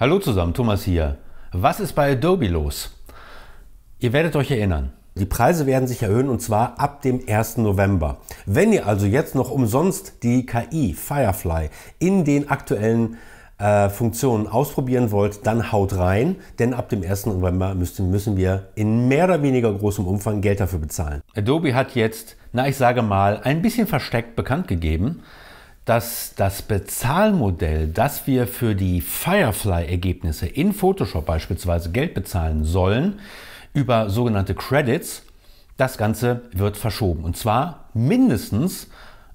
Hallo zusammen, Thomas hier. Was ist bei Adobe los? Ihr werdet euch erinnern. Die Preise werden sich erhöhen und zwar ab dem 1. November. Wenn ihr also jetzt noch umsonst die KI Firefly in den aktuellen äh, Funktionen ausprobieren wollt, dann haut rein, denn ab dem 1. November müssen, müssen wir in mehr oder weniger großem Umfang Geld dafür bezahlen. Adobe hat jetzt, na ich sage mal, ein bisschen versteckt bekannt gegeben, dass das Bezahlmodell, dass wir für die Firefly-Ergebnisse in Photoshop beispielsweise Geld bezahlen sollen, über sogenannte Credits, das Ganze wird verschoben. Und zwar mindestens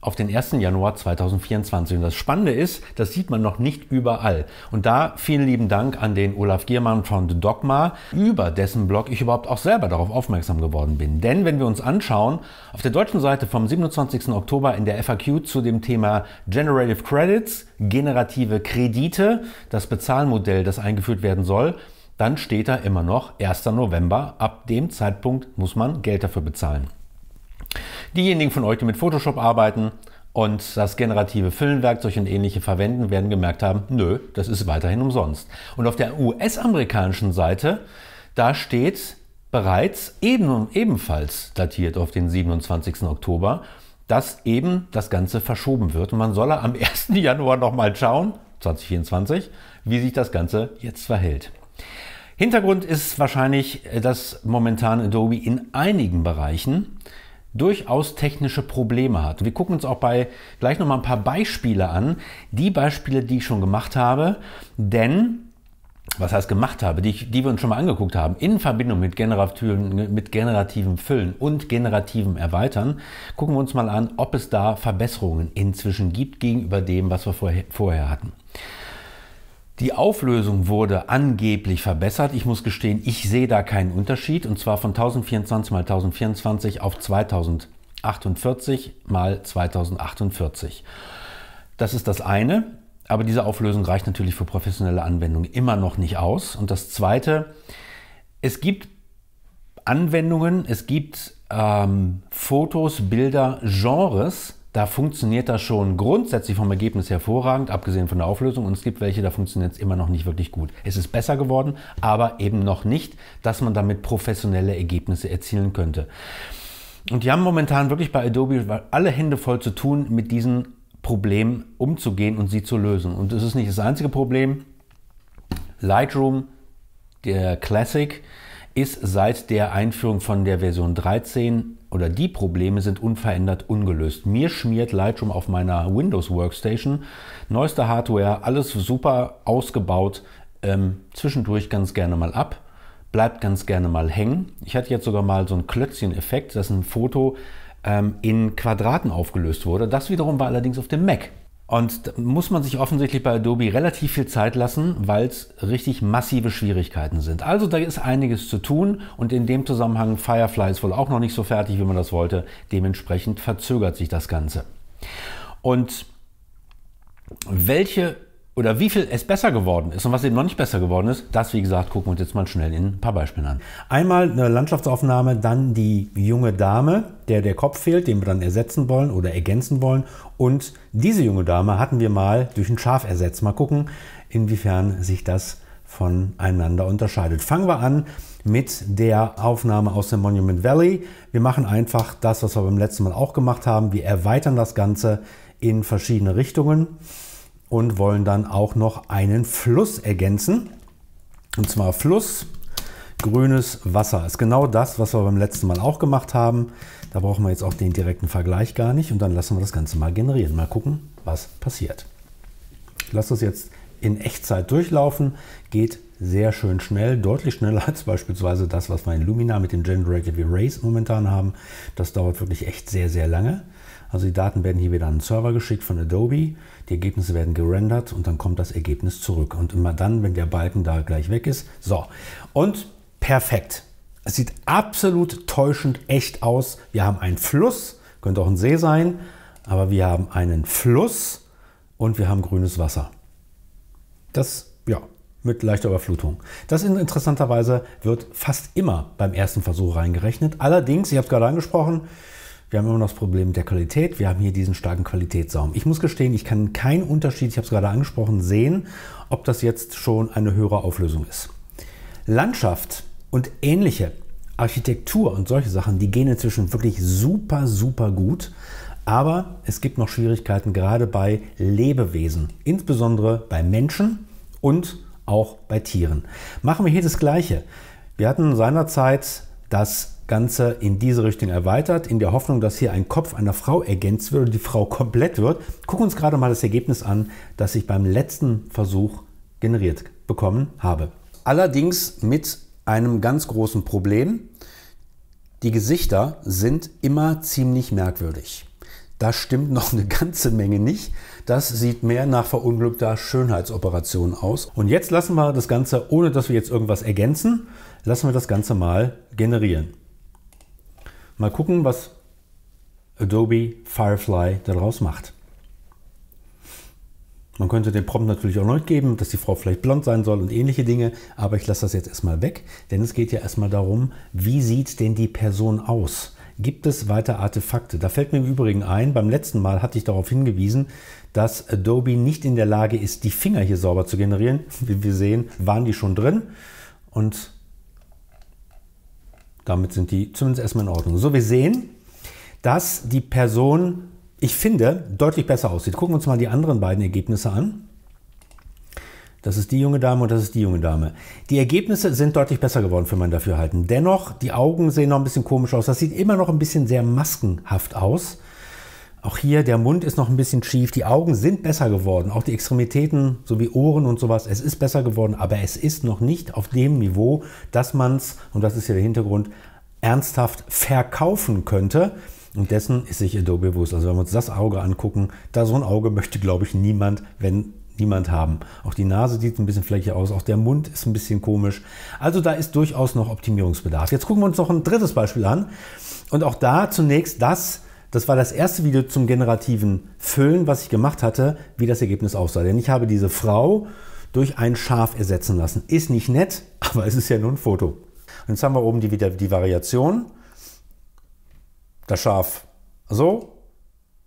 auf den 1. Januar 2024. Und das Spannende ist, das sieht man noch nicht überall. Und da vielen lieben Dank an den Olaf Giermann von The Dogma, über dessen Blog ich überhaupt auch selber darauf aufmerksam geworden bin. Denn wenn wir uns anschauen, auf der deutschen Seite vom 27. Oktober in der FAQ zu dem Thema Generative Credits, generative Kredite, das Bezahlmodell, das eingeführt werden soll, dann steht da immer noch 1. November. Ab dem Zeitpunkt muss man Geld dafür bezahlen. Diejenigen von euch, die mit Photoshop arbeiten und das generative Füllenwerkzeug und ähnliche verwenden, werden gemerkt haben, nö, das ist weiterhin umsonst. Und auf der US-amerikanischen Seite, da steht bereits eben, ebenfalls datiert auf den 27. Oktober, dass eben das Ganze verschoben wird. Und man solle am 1. Januar nochmal schauen, 2024, wie sich das Ganze jetzt verhält. Hintergrund ist wahrscheinlich, dass momentan Adobe in einigen Bereichen durchaus technische Probleme hat. Wir gucken uns auch bei gleich nochmal ein paar Beispiele an, die Beispiele, die ich schon gemacht habe, denn was heißt gemacht habe, die, die wir uns schon mal angeguckt haben, in Verbindung mit generativen, mit generativen Füllen und generativem Erweitern, gucken wir uns mal an, ob es da Verbesserungen inzwischen gibt gegenüber dem, was wir vorher, vorher hatten. Die Auflösung wurde angeblich verbessert. Ich muss gestehen, ich sehe da keinen Unterschied. Und zwar von 1024 mal 1024 auf 2048 mal 2048. Das ist das eine. Aber diese Auflösung reicht natürlich für professionelle Anwendungen immer noch nicht aus. Und das zweite, es gibt Anwendungen, es gibt ähm, Fotos, Bilder, Genres, da funktioniert das schon grundsätzlich vom Ergebnis hervorragend, abgesehen von der Auflösung. Und es gibt welche, da funktioniert es immer noch nicht wirklich gut. Es ist besser geworden, aber eben noch nicht, dass man damit professionelle Ergebnisse erzielen könnte. Und die haben momentan wirklich bei Adobe alle Hände voll zu tun, mit diesen Problemen umzugehen und sie zu lösen. Und es ist nicht das einzige Problem. Lightroom, der Classic, ist seit der Einführung von der Version 13 oder die Probleme sind unverändert ungelöst. Mir schmiert Lightroom auf meiner Windows Workstation. Neueste Hardware, alles super ausgebaut. Ähm, zwischendurch ganz gerne mal ab, bleibt ganz gerne mal hängen. Ich hatte jetzt sogar mal so einen Klötzchen-Effekt, dass ein Foto ähm, in Quadraten aufgelöst wurde. Das wiederum war allerdings auf dem Mac. Und da muss man sich offensichtlich bei Adobe relativ viel Zeit lassen, weil es richtig massive Schwierigkeiten sind. Also da ist einiges zu tun und in dem Zusammenhang Firefly ist wohl auch noch nicht so fertig, wie man das wollte. Dementsprechend verzögert sich das Ganze. Und welche oder wie viel es besser geworden ist und was eben noch nicht besser geworden ist, das, wie gesagt, gucken wir uns jetzt mal schnell in ein paar Beispielen an. Einmal eine Landschaftsaufnahme, dann die junge Dame, der der Kopf fehlt, den wir dann ersetzen wollen oder ergänzen wollen. Und diese junge Dame hatten wir mal durch ein Schaf ersetzt. Mal gucken, inwiefern sich das voneinander unterscheidet. Fangen wir an mit der Aufnahme aus dem Monument Valley. Wir machen einfach das, was wir beim letzten Mal auch gemacht haben. Wir erweitern das Ganze in verschiedene Richtungen und wollen dann auch noch einen Fluss ergänzen. Und zwar Fluss, grünes Wasser. Ist genau das, was wir beim letzten Mal auch gemacht haben. Da brauchen wir jetzt auch den direkten Vergleich gar nicht und dann lassen wir das Ganze mal generieren. Mal gucken, was passiert. Ich lasse das jetzt in Echtzeit durchlaufen. Geht sehr schön schnell, deutlich schneller als beispielsweise das, was wir in Lumina mit dem Generated Erase momentan haben. Das dauert wirklich echt sehr, sehr lange. Also die Daten werden hier wieder an einen Server geschickt von Adobe, die Ergebnisse werden gerendert und dann kommt das Ergebnis zurück. Und immer dann, wenn der Balken da gleich weg ist. So, und perfekt. Es sieht absolut täuschend echt aus. Wir haben einen Fluss, könnte auch ein See sein, aber wir haben einen Fluss und wir haben grünes Wasser. Das, ja, mit leichter Überflutung. Das in interessanterweise wird fast immer beim ersten Versuch reingerechnet. Allerdings, ich habe es gerade angesprochen, wir haben immer noch das Problem mit der Qualität. Wir haben hier diesen starken Qualitätssaum. Ich muss gestehen, ich kann keinen Unterschied, ich habe es gerade angesprochen, sehen, ob das jetzt schon eine höhere Auflösung ist. Landschaft und ähnliche Architektur und solche Sachen, die gehen inzwischen wirklich super, super gut. Aber es gibt noch Schwierigkeiten, gerade bei Lebewesen, insbesondere bei Menschen und auch bei Tieren. Machen wir hier das Gleiche. Wir hatten seinerzeit das Ganze in diese Richtung erweitert, in der Hoffnung, dass hier ein Kopf einer Frau ergänzt wird und die Frau komplett wird. Gucken wir uns gerade mal das Ergebnis an, das ich beim letzten Versuch generiert bekommen habe. Allerdings mit einem ganz großen Problem. Die Gesichter sind immer ziemlich merkwürdig. Da stimmt noch eine ganze Menge nicht. Das sieht mehr nach verunglückter Schönheitsoperation aus. Und jetzt lassen wir das Ganze, ohne dass wir jetzt irgendwas ergänzen, lassen wir das Ganze mal generieren. Mal gucken, was Adobe Firefly daraus macht. Man könnte den Prompt natürlich auch noch geben, dass die Frau vielleicht blond sein soll und ähnliche Dinge, aber ich lasse das jetzt erstmal weg, denn es geht ja erstmal darum, wie sieht denn die Person aus? Gibt es weiter Artefakte? Da fällt mir im Übrigen ein, beim letzten Mal hatte ich darauf hingewiesen, dass Adobe nicht in der Lage ist, die Finger hier sauber zu generieren. Wie wir sehen, waren die schon drin und damit sind die zumindest erstmal in Ordnung. So, wir sehen, dass die Person, ich finde, deutlich besser aussieht. Gucken wir uns mal die anderen beiden Ergebnisse an. Das ist die junge Dame und das ist die junge Dame. Die Ergebnisse sind deutlich besser geworden für mein Dafürhalten. Dennoch, die Augen sehen noch ein bisschen komisch aus. Das sieht immer noch ein bisschen sehr maskenhaft aus. Auch hier, der Mund ist noch ein bisschen schief, die Augen sind besser geworden, auch die Extremitäten sowie Ohren und sowas, es ist besser geworden, aber es ist noch nicht auf dem Niveau, dass man es, und das ist hier der Hintergrund, ernsthaft verkaufen könnte. Und dessen ist sich Adobe bewusst. Also wenn wir uns das Auge angucken, da so ein Auge möchte, glaube ich, niemand, wenn niemand haben. Auch die Nase sieht ein bisschen flächig aus, auch der Mund ist ein bisschen komisch. Also da ist durchaus noch Optimierungsbedarf. Jetzt gucken wir uns noch ein drittes Beispiel an. Und auch da zunächst das, das war das erste Video zum generativen Füllen, was ich gemacht hatte, wie das Ergebnis aussah. Denn ich habe diese Frau durch ein Schaf ersetzen lassen. Ist nicht nett, aber es ist ja nur ein Foto. Und jetzt haben wir oben die, wieder die Variation. Das Schaf so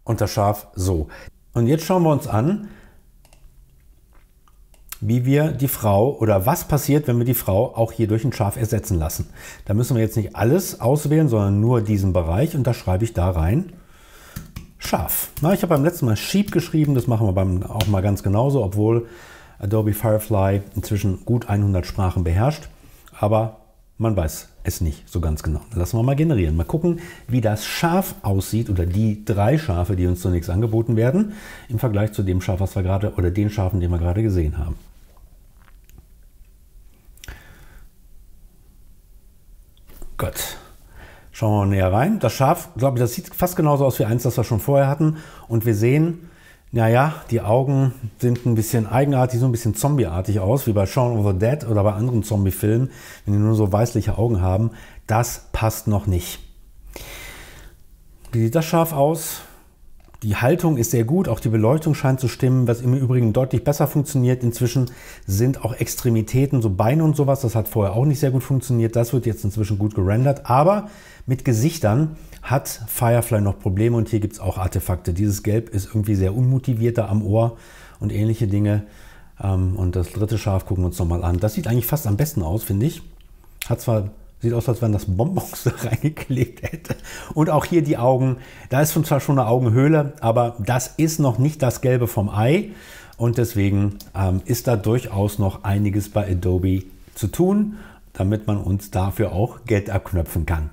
und das Schaf so. Und jetzt schauen wir uns an, wie wir die Frau oder was passiert, wenn wir die Frau auch hier durch ein Schaf ersetzen lassen. Da müssen wir jetzt nicht alles auswählen, sondern nur diesen Bereich und da schreibe ich da rein Schaf. Na, ich habe beim letzten Mal Sheep geschrieben, das machen wir beim, auch mal ganz genauso, obwohl Adobe Firefly inzwischen gut 100 Sprachen beherrscht. Aber man weiß es nicht so ganz genau. Lassen wir mal generieren. Mal gucken, wie das Schaf aussieht oder die drei Schafe, die uns zunächst angeboten werden, im Vergleich zu dem Schaf, was wir gerade oder den Schafen, den wir gerade gesehen haben. Gott. Schauen wir mal näher rein. Das Schaf, glaube ich, das sieht fast genauso aus wie eins, das wir schon vorher hatten. Und wir sehen, naja, die Augen sind ein bisschen eigenartig, so ein bisschen zombieartig aus, wie bei Shaun of the Dead oder bei anderen Zombie-Filmen, wenn die nur so weißliche Augen haben. Das passt noch nicht. Wie sieht das scharf aus? Die Haltung ist sehr gut, auch die Beleuchtung scheint zu stimmen, was im Übrigen deutlich besser funktioniert. Inzwischen sind auch Extremitäten, so Beine und sowas, das hat vorher auch nicht sehr gut funktioniert. Das wird jetzt inzwischen gut gerendert, aber mit Gesichtern hat Firefly noch Probleme und hier gibt es auch Artefakte. Dieses Gelb ist irgendwie sehr unmotivierter am Ohr und ähnliche Dinge. Ähm, und das dritte Schaf gucken wir uns nochmal an. Das sieht eigentlich fast am besten aus, finde ich. Hat zwar Sieht aus, als wenn das Bonbons da reingeklebt hätte. Und auch hier die Augen. Da ist schon zwar schon eine Augenhöhle, aber das ist noch nicht das Gelbe vom Ei. Und deswegen ähm, ist da durchaus noch einiges bei Adobe zu tun, damit man uns dafür auch Geld abknöpfen kann.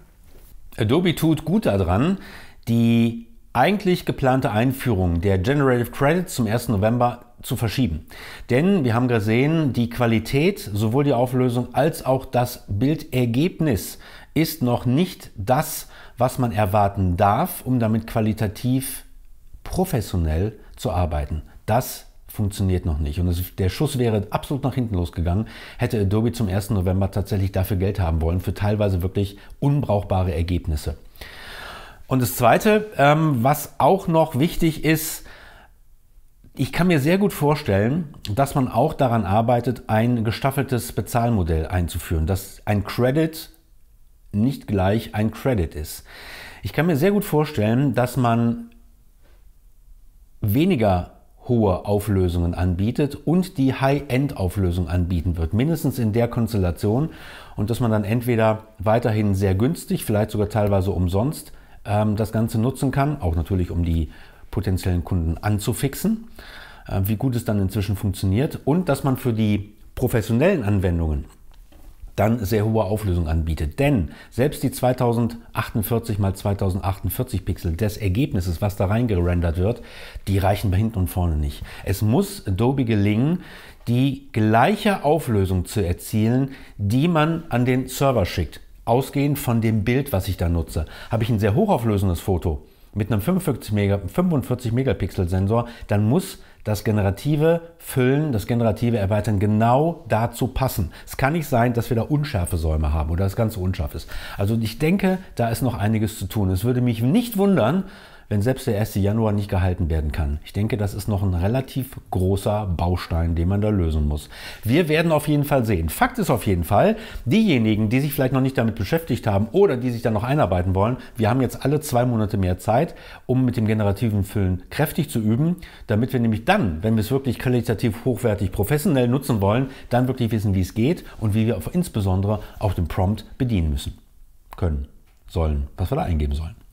Adobe tut gut daran, die eigentlich geplante Einführung der Generative Credits zum 1. November zu verschieben. Denn wir haben gesehen, die Qualität, sowohl die Auflösung als auch das Bildergebnis ist noch nicht das, was man erwarten darf, um damit qualitativ professionell zu arbeiten. Das funktioniert noch nicht. Und es, der Schuss wäre absolut nach hinten losgegangen, hätte Adobe zum 1. November tatsächlich dafür Geld haben wollen, für teilweise wirklich unbrauchbare Ergebnisse. Und das Zweite, ähm, was auch noch wichtig ist, ich kann mir sehr gut vorstellen, dass man auch daran arbeitet, ein gestaffeltes Bezahlmodell einzuführen, dass ein Credit nicht gleich ein Credit ist. Ich kann mir sehr gut vorstellen, dass man weniger hohe Auflösungen anbietet und die High-End-Auflösung anbieten wird, mindestens in der Konstellation und dass man dann entweder weiterhin sehr günstig, vielleicht sogar teilweise umsonst, ähm, das Ganze nutzen kann, auch natürlich um die potenziellen Kunden anzufixen, äh, wie gut es dann inzwischen funktioniert und dass man für die professionellen Anwendungen dann sehr hohe Auflösung anbietet. Denn selbst die 2048 mal 2048 Pixel des Ergebnisses, was da reingerendert wird, die reichen bei hinten und vorne nicht. Es muss Adobe gelingen, die gleiche Auflösung zu erzielen, die man an den Server schickt. Ausgehend von dem Bild, was ich da nutze. Habe ich ein sehr hochauflösendes Foto, mit einem 45-Megapixel-Sensor, dann muss das generative Füllen, das generative Erweitern genau dazu passen. Es kann nicht sein, dass wir da unscharfe Säume haben oder das Ganze unscharf ist. Also ich denke, da ist noch einiges zu tun. Es würde mich nicht wundern, wenn selbst der 1. Januar nicht gehalten werden kann. Ich denke, das ist noch ein relativ großer Baustein, den man da lösen muss. Wir werden auf jeden Fall sehen. Fakt ist auf jeden Fall, diejenigen, die sich vielleicht noch nicht damit beschäftigt haben oder die sich dann noch einarbeiten wollen, wir haben jetzt alle zwei Monate mehr Zeit, um mit dem generativen Füllen kräftig zu üben, damit wir nämlich dann, wenn wir es wirklich qualitativ hochwertig professionell nutzen wollen, dann wirklich wissen, wie es geht und wie wir auf insbesondere auch den Prompt bedienen müssen, können, sollen, was wir da eingeben sollen.